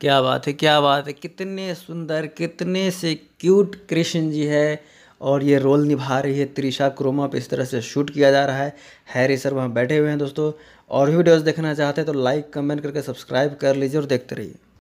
क्या बात है क्या बात है कितने सुंदर कितने से क्यूट कृष्ण जी है और ये रोल निभा रही है त्रिशा क्रोमा पे इस तरह से शूट किया जा रहा है हैरी सर वहाँ बैठे हुए हैं दोस्तों और भी वीडियोस देखना चाहते हैं तो लाइक कमेंट करके सब्सक्राइब कर लीजिए और देखते रहिए